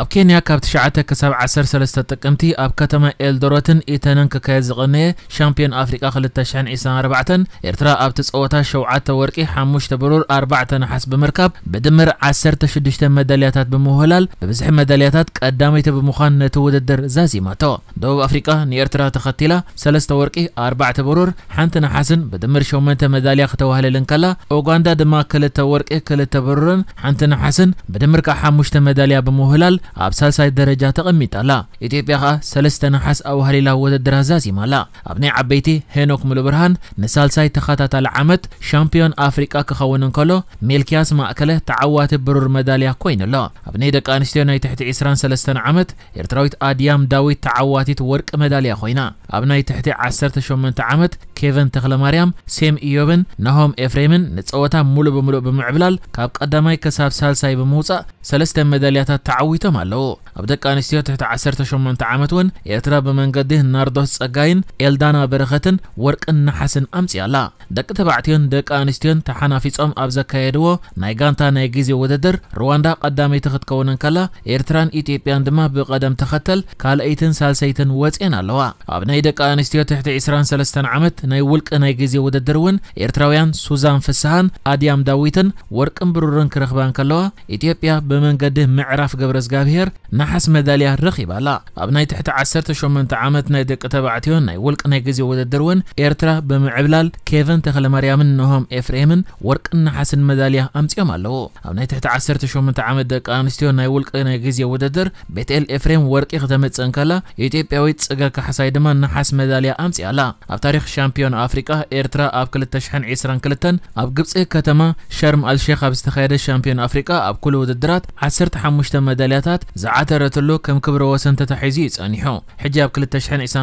ኣብ ኬንያ ካብ ትሽዓተ ክሳብ 13 ጥቅምቲ ኣብ ከተማ ኤልዶሮትን ኢተንን ክካየድ ዝቕነ ሻምፒዮን ኣፍሪቃ 2024 ኤርትራ ኣብቲ ፀወታ 7 ወርቂ 5 ብሩር 4 ነሓስ ብምርካብ ብድምር 16 መዳልያታት ብምውህላል ብብዝሒ መዳልያታት ቀዳመይቲ ብምዃን ነቲ ውድድር ዛዚማቶ ደቡብ ኣፍሪቃ ንኤርትራ ተኸቲላ 3 ወርቂ 4 ብሩር ሓንቲ ነሓስን ብድምር 8 መዳልያ ክትዋህልልን ከላ ኡጋንዳ ድማ 2 ወርቂ 2 ብሩርን ሓንቲ ነሓስን ብድምር ከዓ 5 መዳልያ ብምውህላል اب سالساي درجة تقميتا لا اتيبيا خا سلستان حس او هليلا ودد رازازي مالا ابني عبيتي هينوك ملوبرهان نسالساي تخاطات العمد شامبيون افريكا كخوانن كلو ميلكياس ماكله تعوات برور مداليا كوين لا ابني دك انشتيوناي تحت عسران سلستان عمد ارترويت اديام داوي تعواتي تورك مداليا خوينا ابني تحت عسر تشومن تعمد كيفن تخلى مريم سيم ايوبن نهوم افريمن نتصوتا ملو بملو بمعبلال كاب قدامي كساب سالساي بموسى سلستان مداليا تعويتهم malo ኣብ ደቂ ኣንስትዮ ትሕቲ 18 ዓመት እውን ኤርትራ ብመንገዲ ናርዶስ ጸጋይን ኤልዳና በረኸትን ወርቅን ናሓስን ኣምጽያላ ደቂ ተባዕትዮን ደቂ ኣንስትዮን ተሓናፊጾም ኣብ ዘካየድዎ ናይ ጋንታ ናይ ግዜ ውድድር ሩዋንዳ ቀዳመይቲ ክትከውን እንከላ ኤርትራን ኢትዮጵያን ድማ ብቐደም ተኸተል ካልአይትን ሳልሰይትን ወፅአን ኣለዋ ኣብ ናይ ደቂ ኣንስትዮ ትሕቲ 23 ዓመት ናይ ውልቂ ናይ ግዜ ውድድር እውን ኤርትራውያን ሱዛን ፍስሃን ኣድያም ዳዊትን ወርቅን ብሩርን ክረኽባ እንከለዋ ኢትዮጵያ ብመንገዲ ምዕራፍ ገብረ እግዚኣብሄር ናሓስ መዳልያ ረኺባ ኣላ ኣብ ናይ ትሕቲ 18 ዓመት ናይ ደቂ ተባዕትዮን ናይ ውልቅናይ ግዜ ወደድርውን ኤርትራ ብምዕብላል ኬቨን ተክለማርያምን ንሆም ኤፍሬምን ወርቅን ናሓስን መዳልያ ኣምፅኦም ኣለዉ ኣብ ናይ ትሕቲ 18 ዓመት ደቂ ኣንስትዮ ናይ ውልቂ ናይ ግዜ ውድድር ቤትኤል ኤፍሬም ወርቂ ክተመፅእን ከላ ኢትዮጵያዊት ፅጋ ካሕሳይ ድማ ናሓስ መዳልያ ኣምፅያ ኣላ ኣብ ታሪክ ሻምፒዮን ኣፍሪቃ ኤርትራ ኣብ 2022 ኣብ ግብፂ ከተማ ሸርም ኣልሼክ ኣብ ዝተካየደ ሻምፒዮን ኣፍሪቃ ኣብ ኩሉ ውድድራት 15 መዳልያታት ዝዓተ ተረተሎ ከም ክብረ ወሰን ተታሒዙ ይጸኒሑ ሕጂ ኣብ 224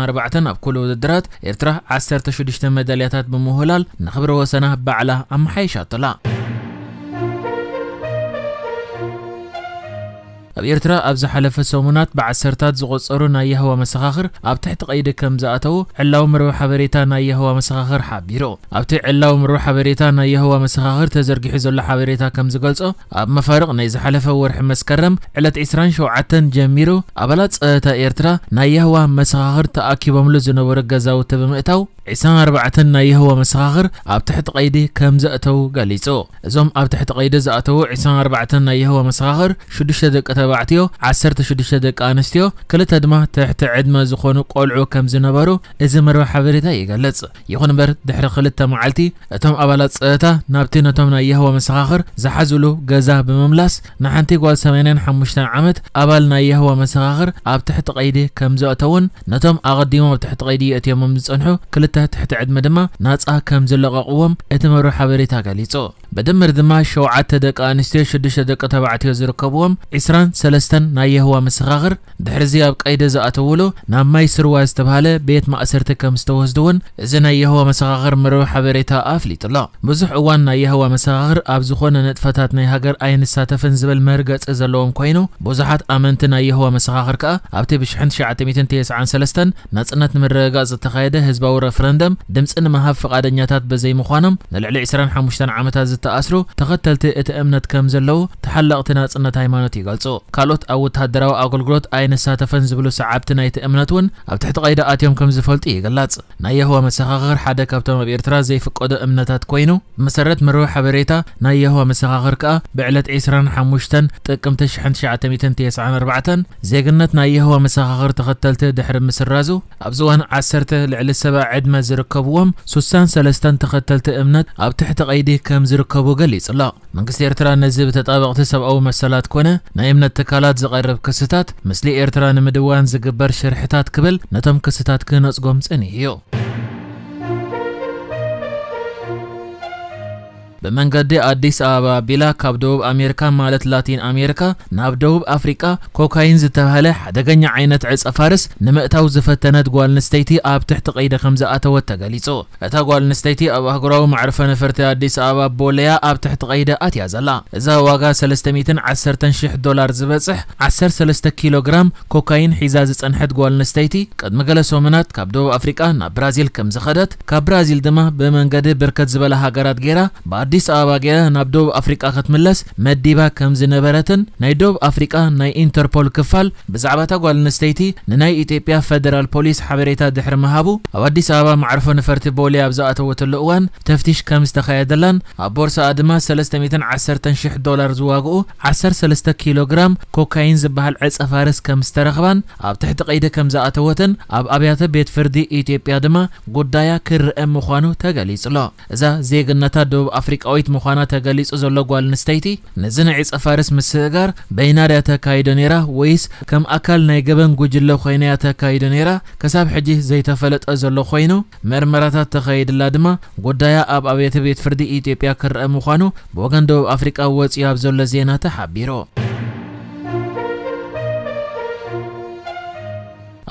ኣብ ኩሉ ውድድራት ኤርትራ 16 መዳልያታት ብምውህላል ንክብረ ወሰና ባዕላ ኣመሓይሻቶላ ኣብ ኤርትራ ኣብ ዝሓለፈ ሰሙናት ብዓሰርታት ዝቖፀሩ ናይ የህዋ መሰኻኽር ኣብ ትሕቲ ቀይዲ ከም ዝኣተዉ ዕላዊ ምርብ ሓበሬታ ናይ የህዋ መሰኻኽር ሓቢሩ ኣብቲ ዕላዊ ምርብ ሓበሬታ ናይ የህዋ መሰኻኽር ተዘርጊሑ ዘሎ ሓበሬታ ከም ዝገልጾ ኣብ መፋርቕ ናይ ዝሓለፈ ወርሒ መስከረም ዕለት 27 ጀሚሩ ኣባላት ፀጥታ ኤርትራ ናይ የህዋ መሰኻኽር ተኣኪቦምሉ ዝነበሩ ገዛውቲ ብምእታው 24 ናይ የህዋ መሰኻኽር ኣብ ትሕቲ ቀይዲ ከም ዘእተዉ ገሊጹ እዞም ኣብ ትሕቲ ቀይዲ ዝኣተዉ 24 ናይ የህዋ መሰኻኽር 6 ደቂ ተባዕትዮ 16 ደቂ ኣንስትዮ ክልተ ድማ ትሕቲ ዕድመ ዝኾኑ ቆልዑ ከም ዝነበሩ እዚ መርበብ ሓበሬታ ይገልጽ ይኹን እምበር ድሕሪ ክልተ መዓልቲ እቶም ኣባላት ፀጥታ ናብቲ ነቶም ናይ የህቦ መሰኻኽር ዝሓዝሉ ገዛ ብምምላስ ንሓንቲ ጓል 85 ዓመት ኣባል ናይ የህቦ መሰኻኽር ኣብ ትሕቲ ቀይዲ ከም ዘእተውን ነቶም ኣቐዲሞም ኣብ ትሕቲ ቀይዲ እትዮሞም ዝፀንሑ ክልተ ትሕቲ ዕድመ ድማ ናፃ ከም ዝለቐቕዎም እቲ መርበብ ሓበሬታ ገሊጹ بدمر دماش شوعت دك أنستيش دش دك تبعت يزر كبوم عسران سلستن نايه هو مسغغر دحرزي أبقى إيدا زأتولو نام ما يسروا استبهاله بيت ما أسرتك مستوز دون زنا يه هو مسخر مروح حبريتا أفلي طلا بزح وان نايه هو مسخر أبزخون نتفتات نايه هجر أين الساتفن زبل مرقت إذا لهم كوينو بزحات أمنت نايه هو مسخر كأ أبتي بشحن شعة ميتن تيس عن سلستن نتسنت مرقا زتخايده هزبور رفرندم دمس إن ما مهاف فقادنياتات بزي مخانم نلعلي عسران حمشتن عامتات ዝተኣስሩ ተኸተልቲ እቲ እምነት ከም ዘለው ተሓለቕቲ ናጽነት ሃይማኖት ይገልጹ ካልኦት ኣብ ወተሃደራዊ ኣገልግሎት ኣይንሳተፈን ዝብሉ ሰዓብቲ ናይቲ እምነት እውን ኣብ ትሕቲ ቀይዳ ኣትዮም ከም ዝፈልጡ ይግላጽ ናይ የሆዋ መሰኻኽር ሓደ ካብቶም ኣብ ኤርትራ ዘይፍቀዶ እምነታት ኮይኑ ብመሰረት መርበብ ሓበሬታ ናይ የሆዋ መሰኻኽር ከኣ ብዕለት 25 ጥቅምቲ 1994 ዜግነት ናይ የሆዋ መሰኻኽር ተኸተልቲ ድሕሪ ምስራዙ ኣብ ዝዋን 10 ልዕሊ ሰባ ዕድመ ዝርከብዎም 63 ተኸተልቲ እምነት ኣብ ትሕቲ ቀይዲ ከም ዝርከቡ ክርከቡ ገሊጹ ኣሎ መንግስቲ ኤርትራ ነዚ ብተጣበቕቲ ሰብኣዊ መሰላት ኮነ ናይ እምነት ትካላት ዝቐርብ ክስታት ምስሊ ኤርትራ ንምድዋን ዝግበር ሽርሕታት ክብል ነቶም ክስታት ክነፅጎም ፅኒሕ እዩ በመንገዴ አዲስ አበባ ቢላ ካብ ደቡብ አሜሪካ ማለት ላቲን አሜሪካ ናብ ደቡብ አፍሪቃ ኮካይን ዝተባህለ ሓደገኛ ዓይነት ዕፀ ፋርስ ንምእታው ዝፈተነት ጓል ኣንስተይቲ ኣብ ትሕቲ ቀይዲ ከም ዝኣተወት ተገሊጹ እታ ጓል ኣንስተይቲ ኣብ ኣህጉራዊ ማዕርፈ ነፈርቲ ኣዲስ ኣበባ ቦለያ ኣብ ትሕቲ ቀይዲ ኣትያ ዘላ እዛ ዋጋ 310,000 ዶላር ዝበፅሕ 13 ኪሎ ግራም ኮካይን ሒዛ ዝፀንሐት ጓል ኣንስተይቲ ቅድሚ ገለ ሰሙናት ካብ ደቡብ ኣፍሪቃ ናብ ብራዚል ከም ዝኸደት ካብ ብራዚል ድማ ብመንገዲ ብርከት ዝበለ ሃገራት ገይራ ኣዲስ ኣበባ ገይረ ናብ ደቡብ ኣፍሪቃ ክትምለስ መዲባ ከም ዝነበረትን ናይ ደቡብ ኣፍሪቃ ናይ ኢንተርፖል ክፋል ብዛዕባ እታ ጓል ኣንስተይቲ ንናይ ኢትዮጵያ ፈደራል ፖሊስ ሓበሬታ ድሕሪ ምሃቡ ኣብ ኣዲስ ኣበባ ማዕርፎ ነፈርቲ ቦሌ ኣብ ዝኣተወተሉ እዋን ተፍቲሽ ከም ዝተኻየደላን ኣብ ቦርሳኣ ድማ 310,000 ዶላር ዝዋግኡ 13 ኪሎ ግራም ኮካይን ዝበሃል ዕፀ ፋርስ ከም ዝተረኽባን ኣብ ትሕቲ ቀይዲ ከም ዝኣተወትን ኣብ ኣብያተ ቤት ፍርዲ ኢትዮጵያ ድማ ጉዳያ ክርአ ምዃኑ ተገሊጹሎ እዛ ዜግነታ ደቡብ ኣፍሪቃ ኣፍሪቃዊት ምዃና ተገሊጹ ዘሎ ጓል ኣንስተይቲ ነዚ ናይ ዕፀ ፋርስ ምስእጋር በይና ድያ ተካይደ ነይራ ወይስ ከም ኣካል ናይ ገበን ጉጅለ ኮይና ያ ተካይደ ነይራ ክሳብ ሕጂ ዘይተፈለጠ ዘሎ ኮይኑ ምርመራታት ተኸይድላ ድማ ጉዳያ ኣብ ኣብየተ ቤት ፍርዲ ኢትዮጵያ ክርአ ምዃኑ ብወገን ደቡብ ኣፍሪቃ ወፂኡ ኣብ ዘሎ ዜና ተሓቢሩ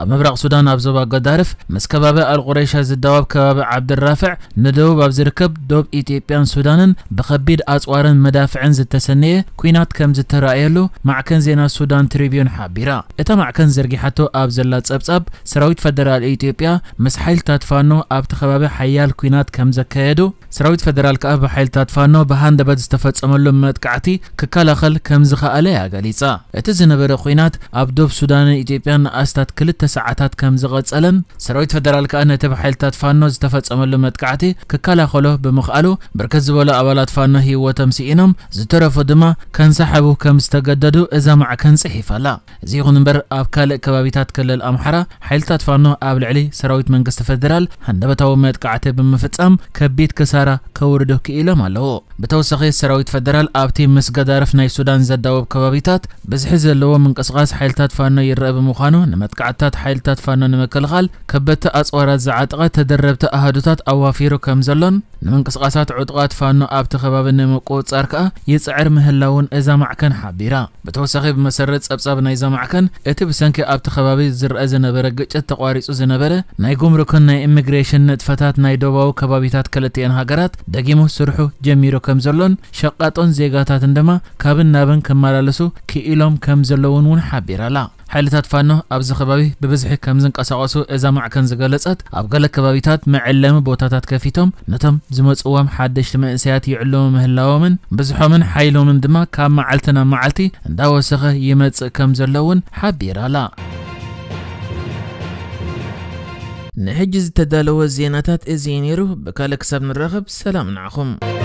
ኣብ ምብራቕ ሱዳን ኣብ ዞባ ገዳርፍ ምስ ከባቢ ኣልቁረይሻ ዝደዋብ ከባቢ ዓብድራፍዕ ንደቡብ ኣብ ዝርከብ ደቡብ ኢትዮጵያን ሱዳንን ብከቢድ ኣፅዋርን መዳፍዕን ዝተሰነየ ኩናት ከም ዝተረኣየሉ ማዕከን ዜና ሱዳን ትሪቢዩን ሓቢራ እታ ማዕከን ዘርጊሓቶ ኣብ ዘላ ጸብጻብ ሰራዊት ፈደራል ኢትዮጵያ ምስ ሓይልታት ፋኖ ኣብቲ ከባቢ ሓያል ኩናት ከም ዘካየዱ ሰራዊት ፈደራል ከዓ ብሓይልታት ፋኖ ብሃንደበት ዝተፈጸመሉ መጥቃዕቲ ክከላኸል ከም ዝኸኣለ እያ ገሊጻ እቲ ዝነበረ ኩናት ኣብ ዶብ ሱዳንን ኢትዮጵያን ንኣስታት ክልተ ሰዓታት ከም ዝቐጸለን ሰራዊት ፈደራል ከዓ ነቲ ብሓይልታት ፋኖ ዝተፈጸመሉ መጥቃዕቲ ክከላኸሎ ብምኽኣሉ ብርክት ዝበሉ ኣባላት ፋኖ ህይወቶም ስኢኖም ዝተረፉ ድማ ከንሰሓቡ ከም ዝተገደዱ እዛ ማዕከን ጽሒፋላ እዚ ይኹን እምበር ኣብ ካልእ ከባቢታት ክልል ኣምሓራ ሓይልታት ፋኖ ኣብ ልዕሊ ሰራዊት መንግስቲ ፈደራል ሃንደበታዊ መጥቃዕቲ ብምፍጻም ከቢድ ክሳራ ከውርዱ ክኢሎም ኣለዎ بتوسخي سراويت فدرال أبتي مسجدارف ناي السودان زداوب كبابيتات بس حزل لو من قصغاس حيلتات فانا يرقب مخانو نمتقعتات حيلتات فانا نمكلغال كبت أصورات زعتقة تدربت أهدوتات أوافيرو كمزلون من قصغاسات عدقات فانو ابتي خباب نمقوت تساركا يسعر مهلاون إذا معكن حبيرا بتوسخي بمسرد أبصاب ناي معكن إتي بسنكي ابتي خبابي زرأ زنبرة قجت تقواريسو زنبرة ناي قمركن ناي إميغريشن نتفتات ناي دوباو كبابيتات كلتين هاجرات دقيمو سرحو جميرو ከም ዘሎን ሸቃጦን ዜጋታትን ድማ ካብን ናብን ከመላለሱ ክኢሎም ከም ዘለውን እውን ሓቢራ ኣላ ሓይልታት ፋኖ ኣብዚ ከባቢ ብብዝሒ ከም ዝንቀሳቐሱ እዛ ማዕከን ዝገለጸት ኣብ ገለ ከባቢታት መዐለሚ ቦታታት ከፊቶም ነቶም ዝመፅዎም ሓደሽቲ መንእሰያት ይዕልሙ ምህላዎምን ብዝሖምን ሓይሎምን ድማ ካብ መዓልቲ ናብ መዓልቲ እንዳወሰኸ ይመጽእ ከም ዘለውን ሓቢራ ኣላ ንሕጂ ዝተዳለወ ዜናታት እዚ ነይሩ ብካልእ ክሳብ ንራኸብ ሰላም ንዓኹም